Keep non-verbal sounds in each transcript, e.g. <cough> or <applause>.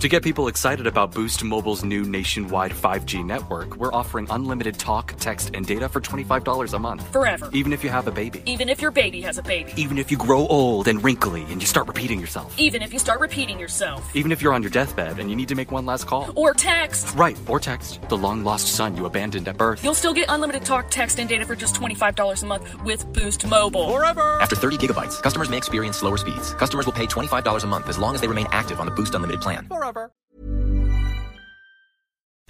To get people excited about Boost Mobile's new nationwide 5G network, we're offering unlimited talk, text, and data for $25 a month. Forever. Even if you have a baby. Even if your baby has a baby. Even if you grow old and wrinkly and you start repeating yourself. Even if you start repeating yourself. Even if you're on your deathbed and you need to make one last call. Or text. Right, or text. The long lost son you abandoned at birth. You'll still get unlimited talk, text, and data for just $25 a month with Boost Mobile. Forever. After 30 gigabytes, customers may experience slower speeds. Customers will pay $25 a month as long as they remain active on the Boost Unlimited plan. Forever.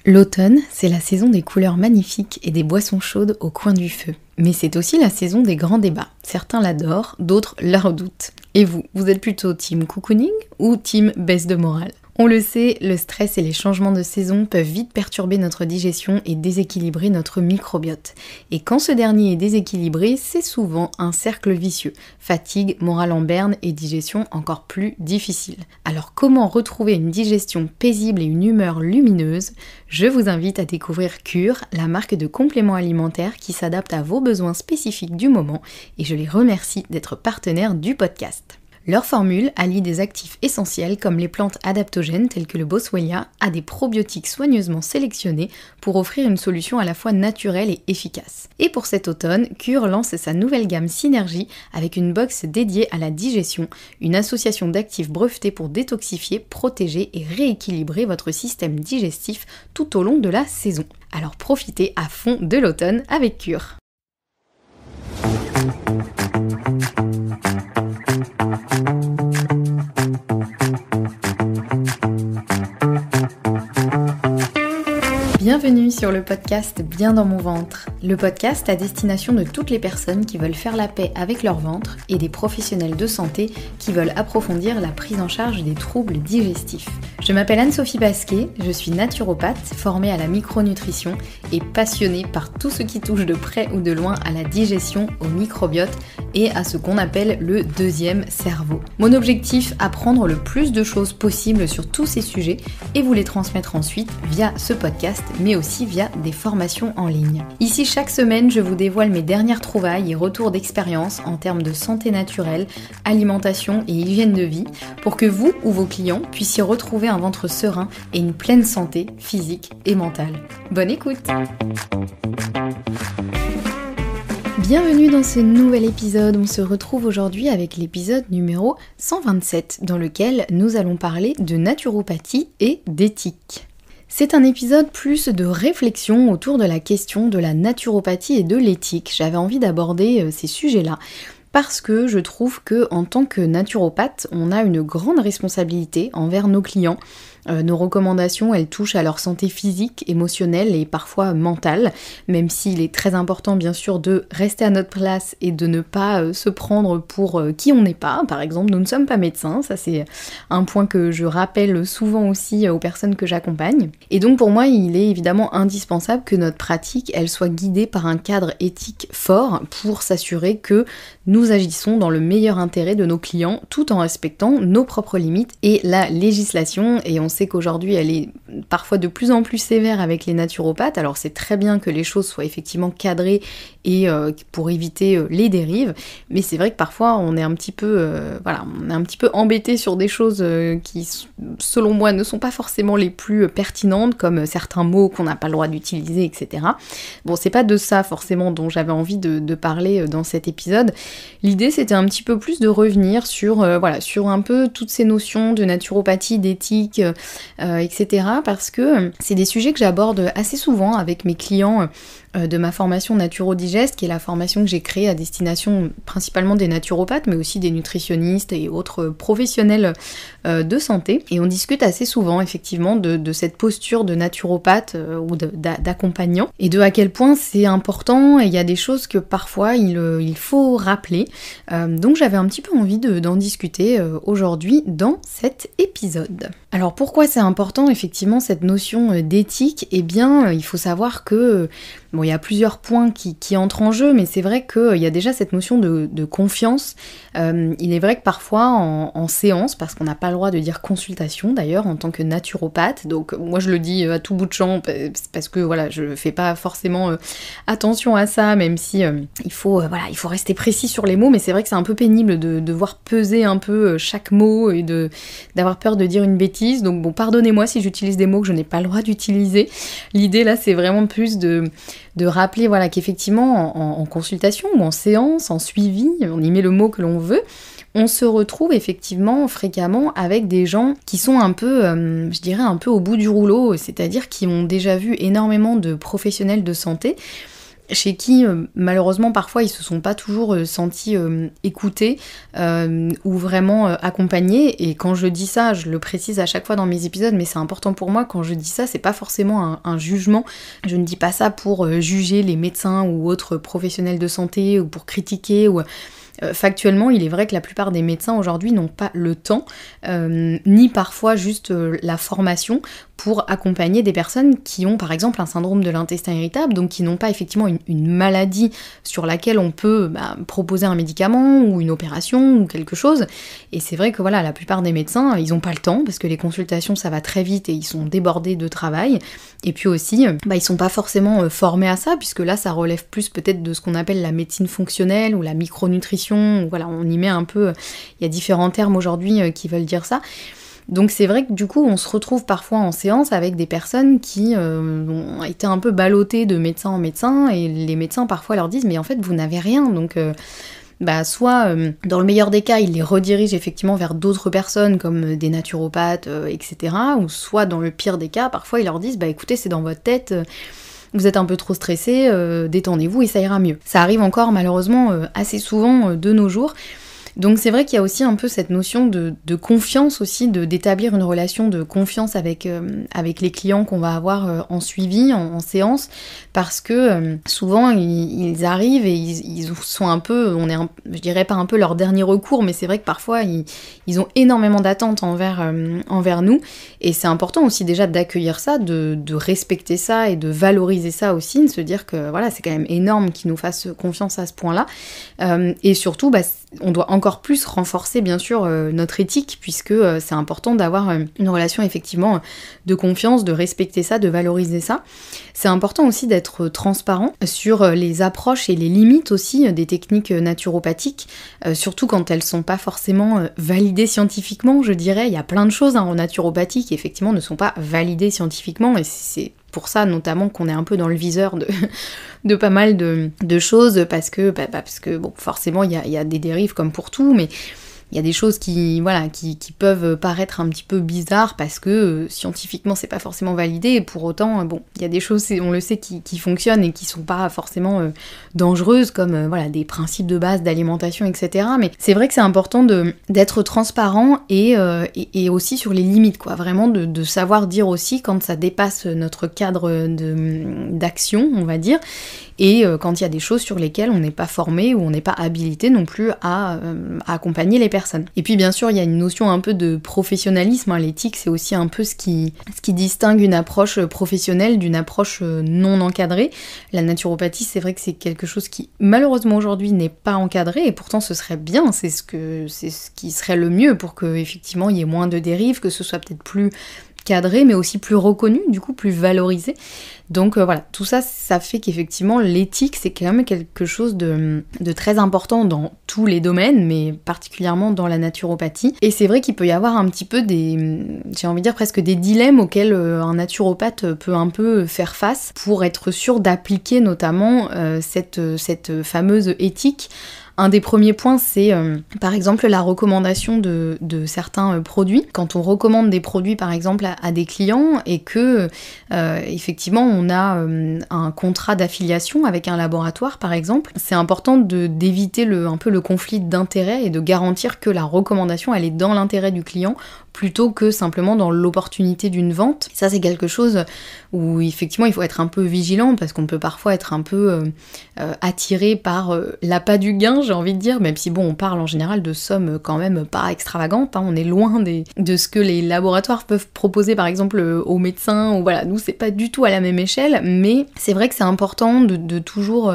L'automne, c'est la saison des couleurs magnifiques et des boissons chaudes au coin du feu. Mais c'est aussi la saison des grands débats. Certains l'adorent, d'autres la redoutent. Et vous, vous êtes plutôt team cocooning ou team baisse de morale on le sait, le stress et les changements de saison peuvent vite perturber notre digestion et déséquilibrer notre microbiote. Et quand ce dernier est déséquilibré, c'est souvent un cercle vicieux. Fatigue, morale en berne et digestion encore plus difficile. Alors comment retrouver une digestion paisible et une humeur lumineuse Je vous invite à découvrir Cure, la marque de compléments alimentaires qui s'adapte à vos besoins spécifiques du moment et je les remercie d'être partenaires du podcast. Leur formule allie des actifs essentiels comme les plantes adaptogènes telles que le boswellia à des probiotiques soigneusement sélectionnés pour offrir une solution à la fois naturelle et efficace. Et pour cet automne, Cure lance sa nouvelle gamme Synergie avec une box dédiée à la digestion, une association d'actifs brevetés pour détoxifier, protéger et rééquilibrer votre système digestif tout au long de la saison. Alors profitez à fond de l'automne avec Cure. Bienvenue sur le podcast Bien dans mon ventre, le podcast à destination de toutes les personnes qui veulent faire la paix avec leur ventre et des professionnels de santé qui veulent approfondir la prise en charge des troubles digestifs. Je m'appelle Anne-Sophie Basquet, je suis naturopathe, formée à la micronutrition et passionnée par tout ce qui touche de près ou de loin à la digestion, au microbiote et à ce qu'on appelle le deuxième cerveau. Mon objectif, apprendre le plus de choses possible sur tous ces sujets et vous les transmettre ensuite via ce podcast mais aussi via des formations en ligne. Ici, chaque semaine, je vous dévoile mes dernières trouvailles et retours d'expérience en termes de santé naturelle, alimentation et hygiène de vie pour que vous ou vos clients puissiez retrouver un ventre serein et une pleine santé physique et mentale. Bonne écoute Bienvenue dans ce nouvel épisode. On se retrouve aujourd'hui avec l'épisode numéro 127 dans lequel nous allons parler de naturopathie et d'éthique. C'est un épisode plus de réflexion autour de la question de la naturopathie et de l'éthique. J'avais envie d'aborder euh, ces sujets-là parce que je trouve que en tant que naturopathe, on a une grande responsabilité envers nos clients euh, nos recommandations, elles touchent à leur santé physique, émotionnelle et parfois mentale, même s'il est très important bien sûr de rester à notre place et de ne pas euh, se prendre pour euh, qui on n'est pas. Par exemple, nous ne sommes pas médecins, ça c'est un point que je rappelle souvent aussi aux personnes que j'accompagne. Et donc pour moi, il est évidemment indispensable que notre pratique, elle soit guidée par un cadre éthique fort pour s'assurer que nous agissons dans le meilleur intérêt de nos clients tout en respectant nos propres limites et la législation et qu'aujourd'hui, elle est parfois de plus en plus sévère avec les naturopathes. Alors c'est très bien que les choses soient effectivement cadrées et euh, pour éviter euh, les dérives, mais c'est vrai que parfois on est un petit peu, euh, voilà, on est un petit peu embêté sur des choses qui, selon moi, ne sont pas forcément les plus pertinentes, comme certains mots qu'on n'a pas le droit d'utiliser, etc. Bon, c'est pas de ça forcément dont j'avais envie de, parler dans cet épisode. L'idée, c'était un petit peu plus de revenir sur, voilà, sur un peu toutes ces notions de naturopathie, d'éthique, euh, etc. Parce que euh, c'est des sujets que j'aborde assez souvent avec mes clients euh, euh, de ma formation Naturodigest, qui est la formation que j'ai créée à destination principalement des naturopathes, mais aussi des nutritionnistes et autres professionnels euh, de santé. Et on discute assez souvent, effectivement, de, cette posture de naturopathe euh, ou d'accompagnant, et de à quel point c'est important, et il y a des choses que parfois il, faut rappeler. donc j'avais un petit peu envie d'en discuter aujourd'hui dans cet épisode. Alors pourquoi c'est important, effectivement, cette notion d'éthique Eh bien, il faut savoir que Bon, il y a plusieurs points qui, entrent en jeu, mais c'est vrai qu'il euh, y a déjà cette notion de, confiance. Euh, il est vrai que parfois en, séance, parce qu'on n'a pas le droit de dire consultation d'ailleurs en tant que naturopathe, donc moi je le dis euh, à tout bout de champ parce que voilà, je fais pas forcément attention à ça, même si il faut voilà, il faut rester précis sur les mots, mais c'est vrai que c'est un peu pénible de voir peser un peu chaque mot et d'avoir peur de dire une bêtise. Donc bon, pardonnez-moi si j'utilise des mots que je n'ai pas le droit d'utiliser. L'idée là, c'est vraiment plus de de rappeler voilà, qu'effectivement, en, consultation ou en séance, en suivi, on y met le mot que l'on veut, on se retrouve effectivement fréquemment avec des gens qui sont un peu, euh, je dirais, un peu au bout du rouleau, c'est-à-dire qui ont déjà vu énormément de professionnels de santé chez qui euh, malheureusement parfois ils se sont pas toujours euh, sentis euh, écoutés ou vraiment accompagnés et quand je dis ça je le précise à chaque fois dans mes épisodes mais c'est important pour moi quand je dis ça c'est pas forcément un, jugement je ne dis pas ça pour juger les médecins ou autres professionnels de santé ou pour critiquer ou Factuellement, il est vrai que la plupart des médecins aujourd'hui n'ont pas le temps, ni parfois juste la formation pour accompagner des personnes qui ont par exemple un syndrome de l'intestin irritable, donc qui n'ont pas effectivement une, maladie sur laquelle on peut bah, proposer un médicament ou une opération ou quelque chose. Et c'est vrai que voilà, la plupart des médecins, ils n'ont pas le temps parce que les consultations ça va très vite et ils sont débordés de travail. Et puis aussi, bah, ils sont pas forcément euh, formés à ça puisque là ça relève plus peut-être de ce qu'on appelle la médecine fonctionnelle ou la micronutrition. voilà, on y met un peu, il y a différents termes aujourd'hui euh, qui veulent dire ça. Donc c'est vrai que du coup, on se retrouve parfois en séance avec des personnes qui euh, ont été un peu ballottées de médecin en médecin, et les médecins parfois leur disent, mais en fait, vous n'avez rien, donc... Euh, bah, soit euh, dans le meilleur des cas, ils les redirigent effectivement vers d'autres personnes comme des naturopathes, etc. Ou soit dans le pire des cas, parfois ils leur disent bah écoutez, c'est dans votre tête. vous êtes un peu trop stressé, détendez-vous et ça ira mieux. Ça arrive encore malheureusement assez souvent de nos jours. Donc c'est vrai qu'il y a aussi un peu cette notion de, confiance aussi, d'établir une relation de confiance avec, euh, avec les clients qu'on va avoir euh, en suivi, en, séance, parce que euh, souvent ils, arrivent et ils, sont un peu, on est je dirais pas un peu leur dernier recours, mais c'est vrai que parfois ils, ont énormément d'attentes envers, envers nous, et c'est important aussi déjà d'accueillir ça, de, respecter ça et de valoriser ça aussi, de se dire que voilà, c'est quand même énorme qu'ils nous fassent confiance à ce point-là, et surtout bah, on doit encore plus renforcer bien sûr euh, notre éthique puisque euh, c'est important d'avoir euh, une relation effectivement de confiance, de respecter ça, de valoriser ça. C'est important aussi d'être transparent sur les approches et les limites aussi des techniques naturopathiques, surtout quand elles sont pas forcément validées scientifiquement, je dirais. Il y a plein de choses hein, en naturopathie qui effectivement ne sont pas validées scientifiquement et c'est ça notamment qu'on est un peu dans le viseur de, <laughs> de pas mal de, choses parce que, bah, bah, parce que bon, forcément il y a des dérives comme pour tout, mais il y a des choses qui, voilà, qui, peuvent paraître un petit peu bizarres parce que euh, scientifiquement c'est pas forcément validé pour autant, euh, bon, il y a des choses, on le sait, qui, qui fonctionnent et qui sont pas forcément euh, dangereuses comme voilà, des principes de base d'alimentation, etc. Mais c'est vrai que c'est important d'être transparent et, et, aussi sur les limites, quoi. Vraiment de, savoir dire aussi quand ça dépasse notre cadre d'action, on va dire, et euh, quand il y a des choses sur lesquelles on n'est pas formé ou on n'est pas habilité non plus à, euh, accompagner les personnes. Et puis bien sûr, il y a une notion un peu de professionnalisme. Hein. L'éthique, c'est aussi un peu ce qui, ce qui distingue une approche euh, professionnelle d'une approche non encadrée. La naturopathie, c'est vrai que c'est quelque chose qui malheureusement aujourd'hui n'est pas encadré et pourtant ce serait bien, c'est ce, que, c'est ce qui serait le mieux pour que effectivement il y ait moins de dérives, que ce soit peut-être plus cadré mais aussi plus reconnu, du coup plus valorisé. Donc euh, voilà, tout ça, ça fait qu'effectivement l'éthique, c'est quand même quelque chose de, très important dans tous les domaines, mais particulièrement dans la naturopathie. Et c'est vrai qu'il peut y avoir un petit peu des, j'ai envie de dire presque des dilemmes auxquels euh, un naturopathe peut un peu faire face pour être sûr d'appliquer notamment euh, cette, cette fameuse éthique un des premiers points, c'est euh, par exemple la recommandation de, certains euh, produits. Quand on recommande des produits, par exemple, à, des clients et que euh, effectivement on a un contrat d'affiliation avec un laboratoire, par exemple, c'est important d'éviter un peu le conflit d'intérêt et de garantir que la recommandation elle est dans l'intérêt du client plutôt que simplement dans l'opportunité d'une vente. ça, c'est quelque chose où effectivement il faut être un peu vigilant parce qu'on peut parfois être un peu euh, euh, attiré par euh, l'appât du gain, j'ai envie de dire, même si bon, on parle en général de sommes quand même pas extravagantes, hein. on est loin des, de ce que les laboratoires peuvent proposer par exemple aux médecins, ou voilà, nous c'est pas du tout à la même échelle, mais c'est vrai que c'est important de toujours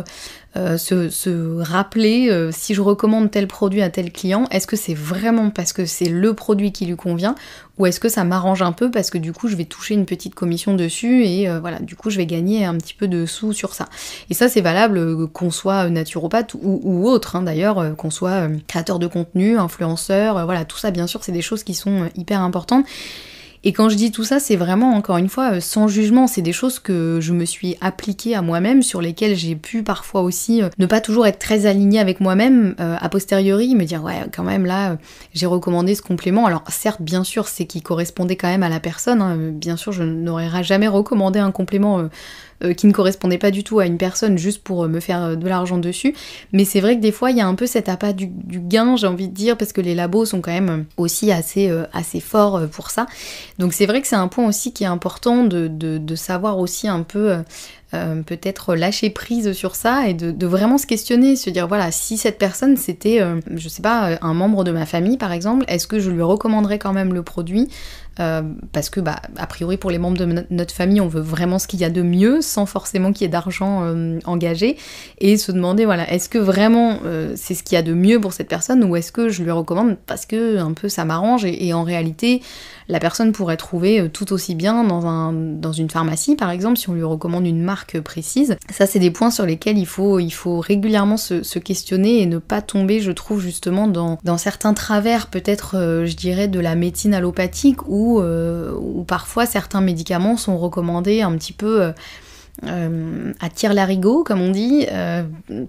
euh, se, se, rappeler euh, si je recommande tel produit à tel client, est-ce que c'est vraiment parce que c'est le produit qui lui convient ou est-ce que ça m'arrange un peu parce que du coup je vais toucher une petite commission dessus et euh, voilà, du coup je vais gagner un petit peu de sous sur ça. Et ça c'est valable qu'on soit naturopathe ou, autre hein, d'ailleurs, qu'on soit créateur de contenu, influenceur, voilà, tout ça bien sûr c'est des choses qui sont hyper importantes. Et quand je dis tout ça, c'est vraiment, encore une fois, euh, sans jugement. C'est des choses que je me suis appliquées à moi-même, sur lesquelles j'ai pu parfois aussi euh, ne pas toujours être très alignée avec moi-même à euh, a posteriori, me dire, ouais, quand même, là, j'ai recommandé ce complément. Alors, certes, bien sûr, c'est qui correspondait quand même à la personne. Hein. Bien sûr, je n'aurais jamais recommandé un complément. Euh, qui ne correspondait pas du tout à une personne juste pour euh, me faire euh, de l'argent dessus. Mais c'est vrai que des fois, il y a un peu cet appât du, gain, j'ai envie de dire, parce que les labos sont quand même aussi assez, assez forts pour ça. Donc c'est vrai que c'est un point aussi qui est important de savoir aussi un peu euh, peut-être lâcher prise sur ça et de, vraiment se questionner, se dire voilà, si cette personne c'était, euh, je sais pas, euh, un membre de ma famille par exemple, est-ce que je lui recommanderais quand même le produit parce que, bah, a priori, pour les membres de notre famille, on veut vraiment ce qu'il y a de mieux, sans forcément qu'il y ait d'argent engagé, et se demander, voilà, est-ce que vraiment c'est ce qu'il y a de mieux pour cette personne, ou est-ce que je lui recommande parce que un peu ça m'arrange, et, en réalité, la personne pourrait trouver euh, tout aussi bien dans, un, dans une pharmacie, par exemple, si on lui recommande une marque précise. Ça, c'est des points sur lesquels il faut, il faut régulièrement se, questionner et ne pas tomber, je trouve, justement, dans, certains travers, peut-être, euh, je dirais, de la médecine allopathique, euh, où, parfois certains médicaments sont recommandés un petit peu euh, à tire larigot, comme on dit, euh,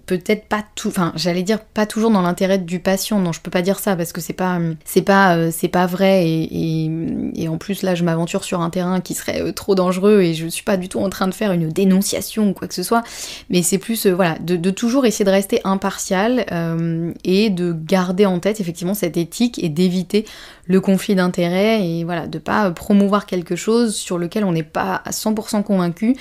peut-être pas tout, enfin j'allais dire pas toujours dans l'intérêt du patient, non je peux pas dire ça parce que c'est pas euh, c'est pas euh, c'est pas vrai et, en plus là je m'aventure sur un terrain qui serait trop dangereux et je suis pas du tout en train de faire une dénonciation ou quoi que ce soit, mais c'est plus voilà de, toujours essayer de rester impartial et de garder en tête effectivement cette éthique et d'éviter le conflit d'intérêts et voilà de pas promouvoir quelque chose sur lequel on n'est pas à 100% convaincu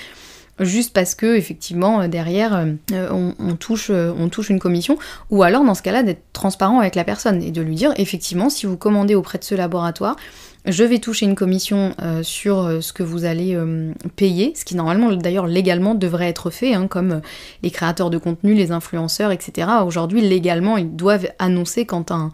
juste parce que effectivement euh, derrière euh, euh, on, touche, on touche une commission, ou alors dans ce cas-là d'être transparent avec la personne et de lui dire effectivement si vous commandez auprès de ce laboratoire, je vais toucher une commission euh, sur euh, ce que vous allez euh, payer, ce qui normalement d'ailleurs légalement devrait être fait, hein, comme les créateurs de contenu, les influenceurs, etc. Aujourd'hui légalement ils doivent annoncer quand un,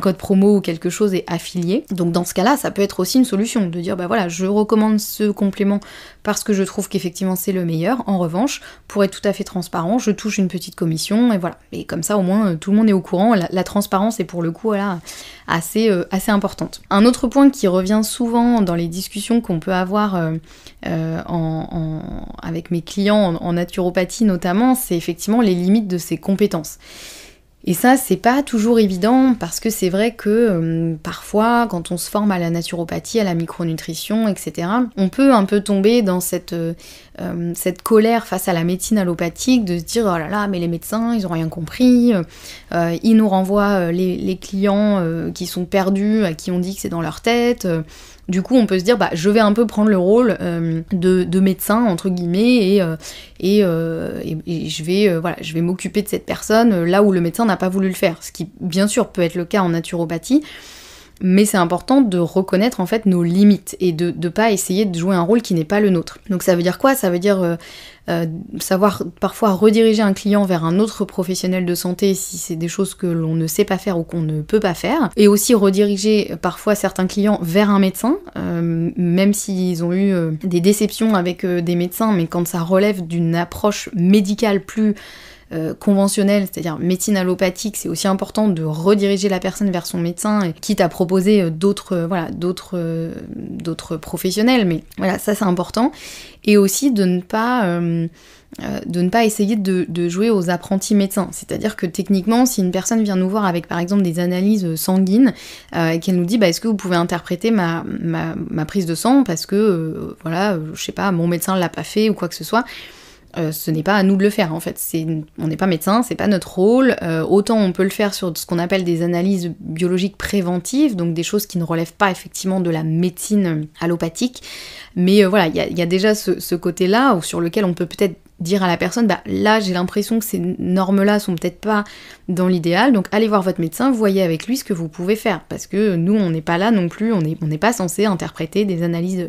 code promo ou quelque chose est affilié. Donc dans ce cas-là ça peut être aussi une solution de dire bah voilà je recommande ce complément parce que je trouve qu'effectivement c'est le meilleur. En revanche pour être tout à fait transparent je touche une petite commission et voilà. Et comme ça au moins tout le monde est au courant. La, transparence est pour le coup voilà, assez, assez importante. Un autre point qui revient souvent dans les discussions qu'on peut avoir euh, euh, avec mes clients en naturopathie notamment, c'est effectivement les limites de ses compétences. Et ça, c'est pas toujours évident parce que c'est vrai que euh, parfois, quand on se forme à la naturopathie, à la micronutrition, etc., on peut un peu tomber dans cette, euh, euh, cette colère face à la médecine allopathique de se dire oh là là, mais les médecins, ils ont rien compris, ils nous renvoient les, les clients qui sont perdus, à qui on dit que c'est dans leur tête du coup, on peut se dire, bah, je vais un peu prendre le rôle euh, de, médecin, entre guillemets, et, euh, euh, et, je vais, voilà, je vais m'occuper de cette personne là où le médecin n'a pas voulu le faire. Ce qui, bien sûr, peut être le cas en naturopathie. Mais c'est important de reconnaître en fait nos limites et de ne pas essayer de jouer un rôle qui n'est pas le nôtre. Donc ça veut dire quoi Ça veut dire euh, savoir parfois rediriger un client vers un autre professionnel de santé si c'est des choses que l'on ne sait pas faire ou qu'on ne peut pas faire, et aussi rediriger parfois certains clients vers un médecin, euh, même s'ils ont eu euh, des déceptions avec des médecins, mais quand ça relève d'une approche médicale plus euh, conventionnelle, c'est-à-dire médecine allopathique, c'est aussi important de rediriger la personne vers son médecin, et euh, quitte à proposer euh, d'autres voilà, d'autres professionnels, mais voilà, ça c'est important. Et aussi de ne pas de ne pas essayer de, jouer aux apprentis médecins. C'est-à-dire que techniquement, si une personne vient nous voir avec par exemple des analyses sanguines et qu'elle nous dit bah, est-ce que vous pouvez interpréter ma, prise de sang parce que voilà, je sais pas, mon médecin l'a pas fait ou quoi que ce soit, euh, ce n'est pas à nous de le faire en fait. on n'est pas médecin, c'est pas notre rôle. Euh, autant on peut le faire sur ce qu'on appelle des analyses biologiques préventives, donc des choses qui ne relèvent pas effectivement de la médecine allopathique. Mais euh, voilà, il y, a déjà ce, côté-là sur lequel on peut peut-être dire à la personne, bah là j'ai l'impression que ces normes-là sont peut-être pas dans l'idéal, donc allez voir votre médecin, voyez avec lui ce que vous pouvez faire, parce que nous on n'est pas là non plus, on n'est pas censé interpréter des analyses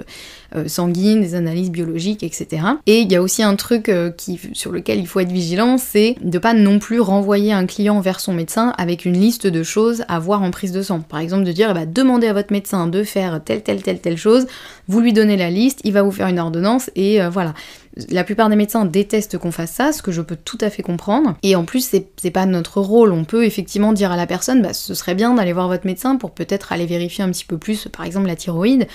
euh, sanguine, des analyses biologiques, etc. Et il y a aussi un truc euh, sur lequel il faut être vigilant, c'est de pas non plus renvoyer un client vers son médecin avec une liste de choses à voir en prise de sang. Par exemple, de dire, eh ben, demandez à votre médecin de faire telle, telle, telle, telle chose, vous lui donnez la liste, il va vous faire une ordonnance et euh, voilà. La plupart des médecins détestent qu'on fasse ça, ce que je peux tout à fait comprendre. Et en plus, c'est pas notre rôle. On peut effectivement dire à la personne, bah, ce serait bien d'aller voir votre médecin pour peut-être aller vérifier un petit peu plus, par exemple, la thyroïde.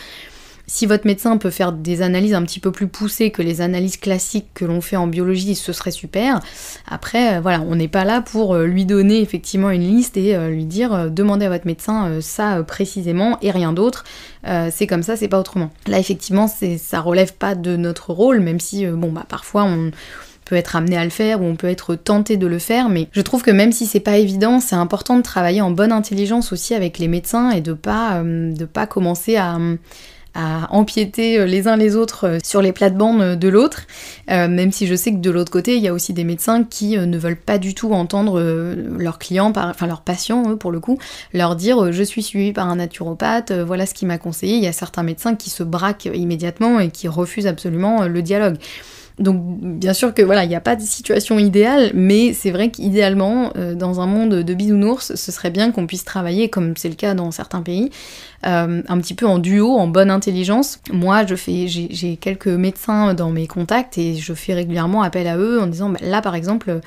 Si votre médecin peut faire des analyses un petit peu plus poussées que les analyses classiques que l'on fait en biologie, ce serait super. Après, euh, voilà, on n'est pas là pour euh, lui donner effectivement une liste et euh, lui dire demandez à votre médecin ça précisément et rien d'autre. c'est comme ça, c'est pas autrement. Là, effectivement, ça relève pas de notre rôle, même si bon, bah parfois on peut être amené à le faire ou on peut être tenté de le faire, mais je trouve que même si c'est pas évident, c'est important de travailler en bonne intelligence aussi avec les médecins et de pas, de pas commencer à, à empiéter euh, les uns les autres euh, sur les plates-bandes euh, de l'autre, même si je sais que de l'autre côté, il y a aussi des médecins qui ne veulent pas du tout entendre leurs clients, enfin leurs patients, eux, pour le coup, leur dire je suis suivi par un naturopathe, voilà ce qu'il m'a conseillé. Il y a certains médecins qui se braquent immédiatement et qui refusent absolument le dialogue. Donc bien sûr que voilà, il n'y a pas de situation idéale, mais c'est vrai qu'idéalement, euh, dans un monde de bisounours, ce serait bien qu'on puisse travailler, comme c'est le cas dans certains pays, euh, un petit peu en duo, en bonne intelligence. Moi, je fais, j'ai quelques médecins dans mes contacts et je fais régulièrement appel à eux en disant, bah, là par exemple,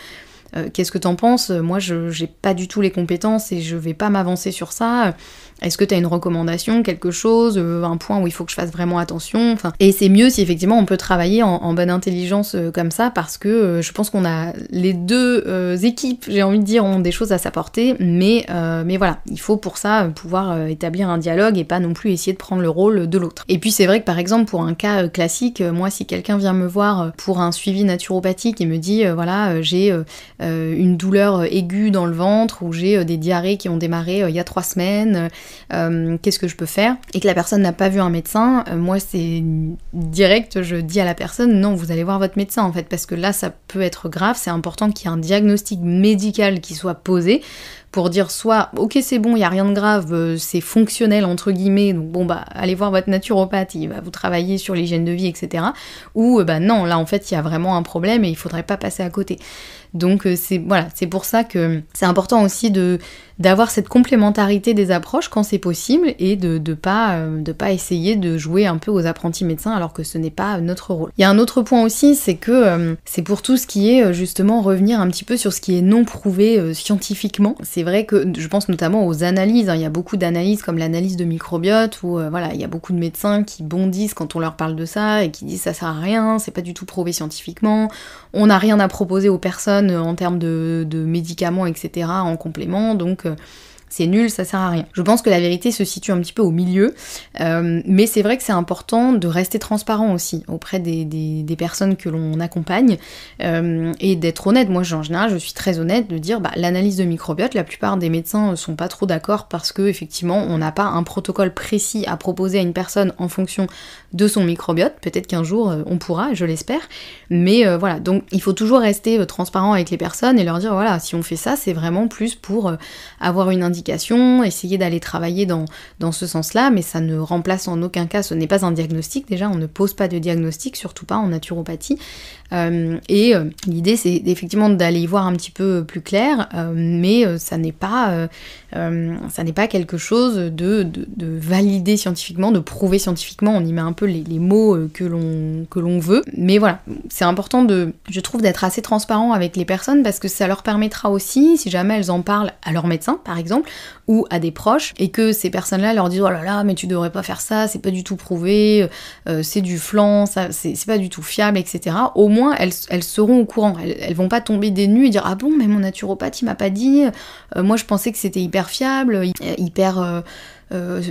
euh, qu'est-ce que t'en penses Moi, je n'ai pas du tout les compétences et je vais pas m'avancer sur ça. Est-ce que tu as une recommandation, quelque chose, euh, un point où il faut que je fasse vraiment attention Et c'est mieux si effectivement on peut travailler en, bonne intelligence euh, comme ça parce que euh, je pense qu'on a les deux équipes, j'ai envie de dire, ont des choses à s'apporter, mais, mais voilà, il faut pour ça pouvoir établir un dialogue et pas non plus essayer de prendre le rôle de l'autre. Et puis c'est vrai que par exemple pour un cas classique, moi si quelqu'un vient me voir pour un suivi naturopathique et me dit voilà j'ai une douleur aiguë dans le ventre ou j'ai des diarrhées qui ont démarré il y a trois semaines, euh, qu'est-ce que je peux faire, et que la personne n'a pas vu un médecin, euh, moi c'est direct, je dis à la personne non, vous allez voir votre médecin en fait, parce que là ça peut être grave, c'est important qu'il y ait un diagnostic médical qui soit posé pour dire soit ok c'est bon, il n'y a rien de grave, euh, c'est fonctionnel entre guillemets, donc bon bah allez voir votre naturopathe, il va vous travailler sur l'hygiène de vie, etc. Ou euh, bah non, là en fait il y a vraiment un problème et il faudrait pas passer à côté. Donc euh, c'est voilà, c'est pour ça que c'est important aussi de d'avoir cette complémentarité des approches quand c'est possible et de ne pas, pas essayer de jouer un peu aux apprentis médecins alors que ce n'est pas notre rôle. Il y a un autre point aussi, c'est que c'est pour tout ce qui est justement revenir un petit peu sur ce qui est non prouvé scientifiquement c'est vrai que je pense notamment aux analyses. Hein. Il y a beaucoup d'analyses comme l'analyse de microbiote où euh, voilà, il y a beaucoup de médecins qui bondissent quand on leur parle de ça et qui disent ça sert à rien, c'est pas du tout prouvé scientifiquement, on n'a rien à proposer aux personnes euh, en termes de, médicaments, etc. en complément. Donc euh, c'est nul, ça sert à rien. Je pense que la vérité se situe un petit peu au milieu, euh, mais c'est vrai que c'est important de rester transparent aussi auprès des, personnes que l'on accompagne euh, et d'être honnête. Moi, en général, je suis très honnête de dire bah, l'analyse de microbiote, la plupart des médecins sont pas trop d'accord parce que effectivement, on n'a pas un protocole précis à proposer à une personne en fonction de son microbiote. Peut-être qu'un jour euh, on pourra, je l'espère, mais voilà. Donc, il faut toujours rester transparent avec les personnes et leur dire voilà, si on fait ça, c'est vraiment plus pour avoir une indication essayer d'aller travailler dans, dans ce sens-là, mais ça ne remplace en aucun cas, ce n'est pas un diagnostic, déjà on ne pose pas de diagnostic, surtout pas en naturopathie. Euh, et euh, l'idée c'est effectivement d'aller y voir un petit peu plus clair, euh, mais ça n'est pas, ça n'est pas quelque chose de, de, scientifiquement, de prouver scientifiquement, on y met un peu les, mots que l'on veut. Mais voilà, c'est important de, je trouve, d'être assez transparent avec les personnes parce que ça leur permettra aussi, si jamais elles en parlent à leur médecin par exemple, ou à des proches, et que ces personnes-là leur disent oh là là, mais tu devrais pas faire ça, c'est pas du tout prouvé, euh, euh, c'est du flan, c'est pas du tout fiable, etc. Au moins, elles, elles seront au courant. Elles, vont pas tomber des nues et dire ah bon, mais mon naturopathe il m'a pas dit, euh, moi je pensais que c'était hyper fiable, hyper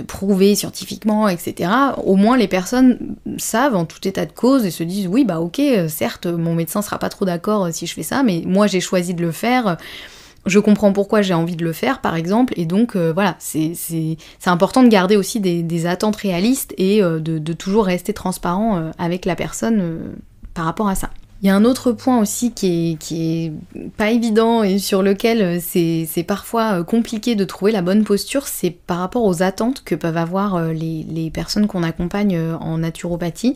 prouvé scientifiquement, etc. Au moins les personnes savent en tout état de cause et se disent oui bah ok, certes mon médecin sera pas trop d'accord si je fais ça, mais moi j'ai choisi de le faire je comprends pourquoi j'ai envie de le faire, par exemple, et donc euh, voilà, c'est important de garder aussi des, attentes réalistes et euh, de, toujours rester transparent euh, avec la personne par rapport à ça. Il y a un autre point aussi qui est, pas évident et sur lequel c'est parfois compliqué de trouver la bonne posture, c'est par rapport aux attentes que peuvent avoir les, les personnes qu'on accompagne en naturopathie.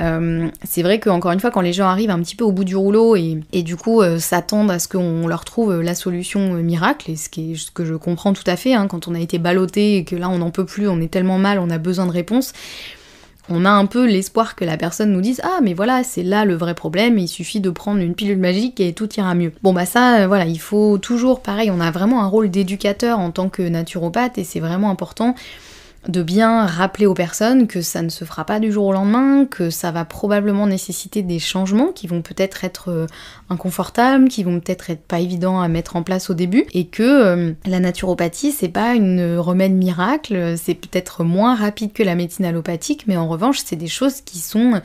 Euh, c'est vrai qu'encore une fois, quand les gens arrivent un petit peu au bout du rouleau et, du coup euh, s'attendent à ce qu'on leur trouve euh, la solution miracle, et ce, ce que je comprends tout à fait, hein, quand on a été ballotté et que là on n'en peut plus, on est tellement mal, on a besoin de réponses, on a un peu l'espoir que la personne nous dise ah mais voilà c'est là le vrai problème il suffit de prendre une pilule magique et tout ira mieux bon bah ça voilà il faut toujours pareil on a vraiment un rôle d'éducateur en tant que naturopathe et c'est vraiment important de bien rappeler aux personnes que ça ne se fera pas du jour au lendemain, que ça va probablement nécessiter des changements qui vont peut-être être euh, inconfortables, qui vont peut-être être pas évidents à mettre en place au début, et que euh, la naturopathie c'est pas une remède miracle, c'est peut-être moins rapide que la médecine allopathique, mais en revanche c'est des choses qui sont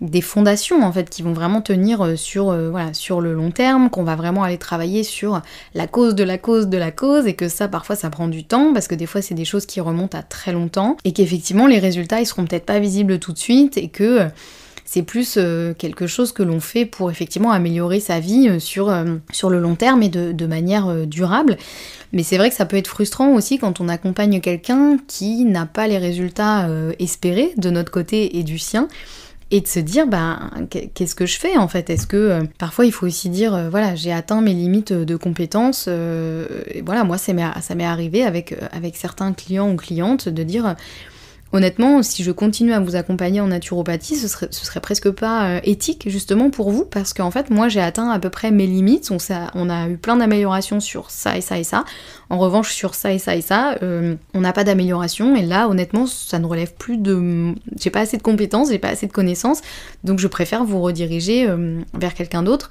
des fondations en fait qui vont vraiment tenir euh, sur, euh, sur le long terme, qu'on va vraiment aller travailler sur la cause de la cause de la cause et que ça parfois ça prend du temps parce que des fois c'est des choses qui remontent à très longtemps et qu'effectivement les résultats ils seront peut-être pas visibles tout de suite et que euh, c'est plus quelque chose que l'on fait pour effectivement améliorer sa vie sur, sur le long terme et de, manière durable. Mais c'est vrai que ça peut être frustrant aussi quand on accompagne quelqu'un qui n'a pas les résultats espérés de notre côté et du sien et de se dire bah qu'est-ce que je fais en fait Est-ce que euh, parfois il faut aussi dire euh, voilà j'ai atteint mes limites euh, de compétences et voilà moi ça m'est arrivé avec avec certains clients ou clientes de dire Honnêtement, si je continue à vous accompagner en naturopathie, ce serait, presque pas euh, éthique justement pour vous, parce qu'en fait, moi j'ai atteint à peu près mes limites. On, a eu plein d'améliorations sur ça et ça et ça. En revanche, sur ça et ça et ça, euh, on n'a pas d'amélioration. Et là, honnêtement, ça ne relève plus de. J'ai pas assez de compétences, j'ai pas assez de connaissances, donc je préfère vous rediriger euh, vers quelqu'un d'autre.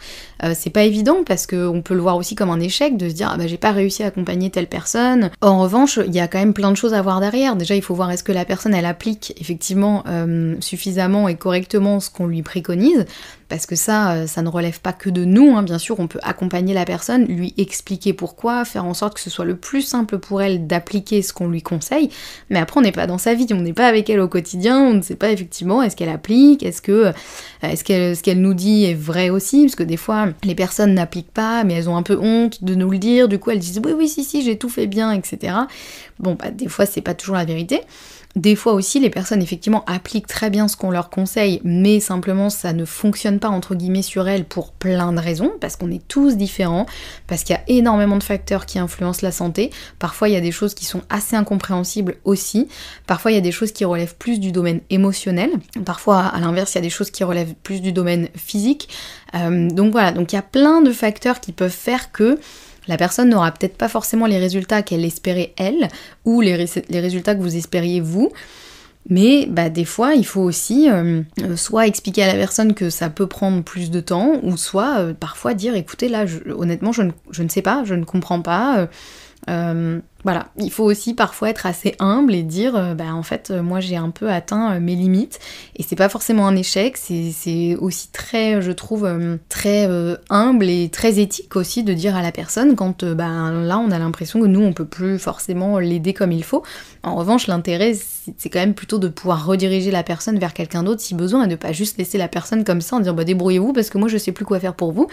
c'est pas évident parce qu'on peut le voir aussi comme un échec de se dire ah bah j'ai pas réussi à accompagner telle personne. En revanche, il y a quand même plein de choses à voir derrière. Déjà, il faut voir est-ce que la personne elle applique effectivement euh, suffisamment et correctement ce qu'on lui préconise, parce que ça, euh, ça ne relève pas que de nous, hein. bien sûr, on peut accompagner la personne, lui expliquer pourquoi, faire en sorte que ce soit le plus simple pour elle d'appliquer ce qu'on lui conseille, mais après on n'est pas dans sa vie, on n'est pas avec elle au quotidien, on ne sait pas effectivement est-ce qu'elle applique, est-ce que euh, ce qu'elle ce qu'elle nous dit est vrai aussi, parce que des fois les personnes n'appliquent pas, mais elles ont un peu honte de nous le dire, du coup elles disent oui oui si si j'ai tout fait bien, etc. Bon bah des fois c'est pas toujours la vérité. Des fois aussi, les personnes effectivement appliquent très bien ce qu'on leur conseille, mais simplement ça ne fonctionne pas entre guillemets sur elles pour plein de raisons, parce qu'on est tous différents, parce qu'il y a énormément de facteurs qui influencent la santé. Parfois, il y a des choses qui sont assez incompréhensibles aussi. Parfois, il y a des choses qui relèvent plus du domaine émotionnel. Parfois, à l'inverse, il y a des choses qui relèvent plus du domaine physique. Euh, donc voilà, donc il y a plein de facteurs qui peuvent faire que la personne n'aura peut-être pas forcément les résultats qu'elle espérait elle, ou les, les, résultats que vous espériez vous. Mais bah, des fois, il faut aussi euh, euh, soit expliquer à la personne que ça peut prendre plus de temps, ou soit euh, parfois dire écoutez, là, honnêtement, je ne, sais pas, je ne comprends pas. Euh, voilà, il faut aussi parfois être assez humble et dire, euh, bah, en fait, euh, moi j'ai un peu atteint mes limites. Et c'est pas forcément un échec, c'est aussi très, je trouve, très humble et très éthique aussi de dire à la personne quand bah, là on a l'impression que nous on peut plus forcément l'aider comme il faut. En revanche, l'intérêt c'est quand même plutôt de pouvoir rediriger la personne vers quelqu'un d'autre si besoin et de pas juste laisser la personne comme ça en disant bah débrouillez-vous parce que moi je sais plus quoi faire pour vous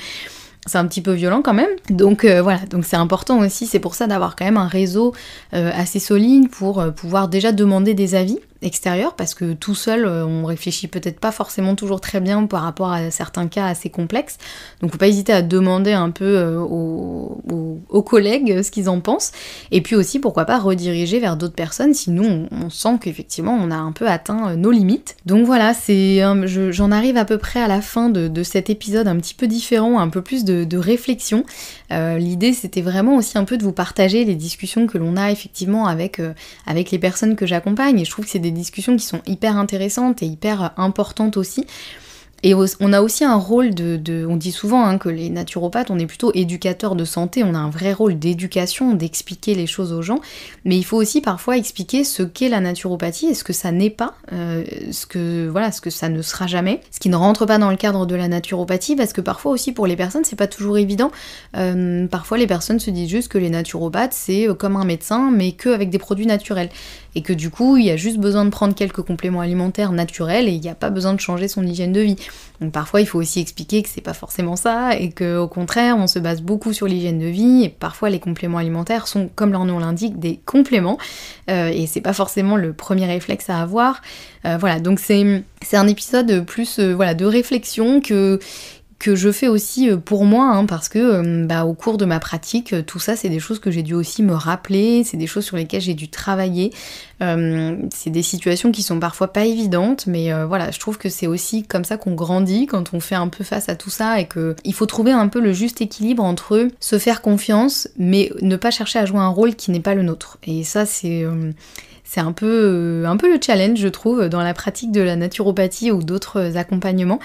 c'est un petit peu violent quand même. Donc euh, voilà, donc c'est important aussi, c'est pour ça d'avoir quand même un réseau euh, assez solide pour euh, pouvoir déjà demander des avis extérieur parce que tout seul, euh, on réfléchit peut-être pas forcément toujours très bien par rapport à certains cas assez complexes. Donc faut pas hésiter à demander un peu euh, aux, collègues euh, ce qu'ils en pensent. Et puis aussi, pourquoi pas rediriger vers d'autres personnes si nous, on, sent qu'effectivement, on a un peu atteint nos limites. Donc voilà, c'est, j'en arrive à peu près à la fin de, cet épisode un petit peu différent, un peu plus de, réflexion. l'idée, c'était vraiment aussi un peu de vous partager les discussions que l'on a effectivement avec, avec les personnes que j'accompagne. Et je trouve que c'est des discussions qui sont hyper intéressantes et hyper euh, importantes aussi et on a aussi un rôle de, on dit souvent hein, que les naturopathes, on est plutôt éducateurs de santé, on a un vrai rôle d'éducation, d'expliquer les choses aux gens, mais il faut aussi parfois expliquer ce qu'est la naturopathie et ce que ça n'est pas, euh, ce que voilà, ce que ça ne sera jamais, ce qui ne rentre pas dans le cadre de la naturopathie, parce que parfois aussi pour les personnes c'est pas toujours évident. Euh, parfois les personnes se disent juste que les naturopathes c'est euh, comme un médecin, mais qu'avec des produits naturels et que du coup il y a juste besoin de prendre quelques compléments alimentaires naturels et il n'y a pas besoin de changer son hygiène de vie. Donc parfois, il faut aussi expliquer que c'est pas forcément ça et que au contraire, on se base beaucoup sur l'hygiène de vie et parfois les compléments alimentaires sont, comme leur nom l'indique, des compléments euh, et c'est pas forcément le premier réflexe à avoir. Euh, voilà, donc c'est un épisode plus euh, voilà de réflexion que que je fais aussi euh, pour moi, hein, parce que euh, bah, au cours de ma pratique, euh, tout ça, c'est des choses que j'ai dû aussi me rappeler, c'est des choses sur lesquelles j'ai dû travailler. c'est des situations qui sont parfois pas évidentes, mais voilà, je trouve que c'est aussi comme ça qu'on grandit quand on fait un peu face à tout ça et que il faut trouver un peu le juste équilibre entre se faire confiance, mais ne pas chercher à jouer un rôle qui n'est pas le nôtre. Et ça, c'est c'est un peu, un peu le challenge, je trouve, dans la pratique de la naturopathie ou d'autres accompagnements.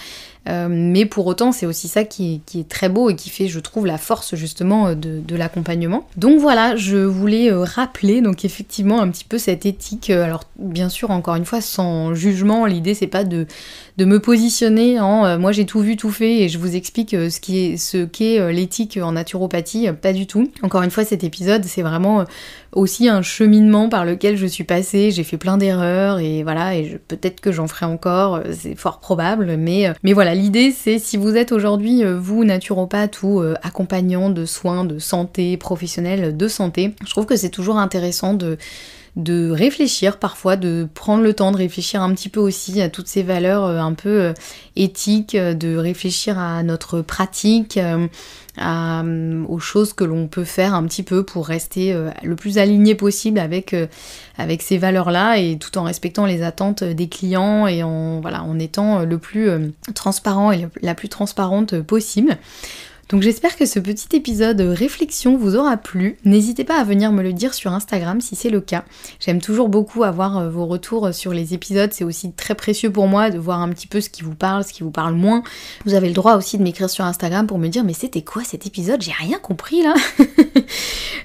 Euh, mais pour autant, c'est aussi ça qui est, très beau et qui fait, je trouve, la force justement euh, de, l'accompagnement. Donc voilà, je voulais euh, rappeler donc effectivement un petit peu cette éthique. Alors bien sûr, encore une fois, sans jugement, l'idée c'est pas de, me positionner en moi j'ai tout vu, tout fait et je vous explique ce qu'est l'éthique en naturopathie, pas du tout. Encore une fois, cet épisode, c'est vraiment aussi un cheminement par lequel je suis passée, j'ai fait plein d'erreurs et voilà, et peut-être que j'en ferai encore, c'est fort probable, mais, mais voilà, l'idée c'est si vous êtes aujourd'hui euh, vous naturopathe ou euh, accompagnant de soins de santé, professionnel de santé, je trouve que c'est toujours intéressant de de réfléchir parfois, de prendre le temps de réfléchir un petit peu aussi à toutes ces valeurs euh, un peu euh, éthiques, euh, de réfléchir à notre pratique, aux choses que l'on peut faire un petit peu pour rester le plus aligné possible avec, avec ces valeurs-là et tout en respectant les attentes des clients et voilà, en étant le plus transparent et la plus transparente possible. Donc j'espère que ce petit épisode réflexion vous aura plu. N'hésitez pas à venir me le dire sur Instagram si c'est le cas. J'aime toujours beaucoup avoir euh, vos retours sur les épisodes, c'est aussi très précieux pour moi de voir un petit peu ce qui vous parle, ce qui vous parle moins. Vous avez le droit aussi de m'écrire sur Instagram pour me dire mais c'était quoi cet épisode J'ai rien compris là. <laughs>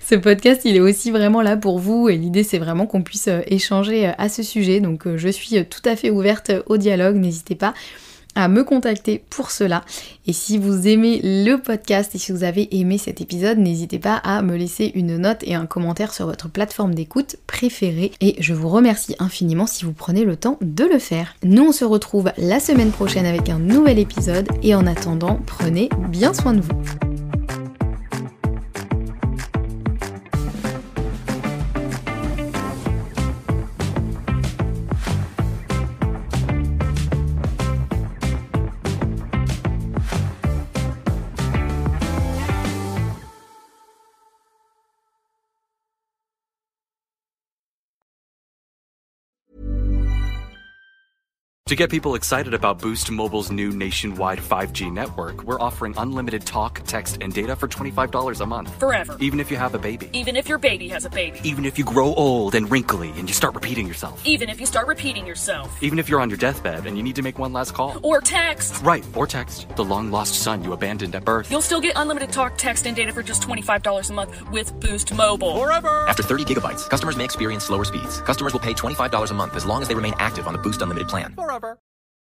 ce podcast, il est aussi vraiment là pour vous et l'idée c'est vraiment qu'on puisse euh, échanger euh, à ce sujet. Donc je suis tout à fait ouverte au dialogue, n'hésitez pas à me contacter pour cela. Et si vous aimez le podcast et si vous avez aimé cet épisode, n'hésitez pas à me laisser une note et un commentaire sur votre plateforme d'écoute préférée. Et je vous remercie infiniment si vous prenez le temps de le faire. Nous, on se retrouve la semaine prochaine avec un nouvel épisode et en attendant, prenez bien soin de vous. To get people excited about Boost Mobile's new nationwide 5G network, we're offering unlimited talk, text, and data for $25 a month. Forever. Even if you have a baby. Even if your baby has a baby. Even if you grow old and wrinkly and you start repeating yourself. Even if you start repeating yourself. Even if you're on your deathbed and you need to make one last call. Or text. Right, or text. The long lost son you abandoned at birth. You'll still get unlimited talk, text, and data for just $25 a month with Boost Mobile. Forever. After 30 gigabytes, customers may experience slower speeds. Customers will pay $25 a month as long as they remain active on the Boost Unlimited plan. Forever forever.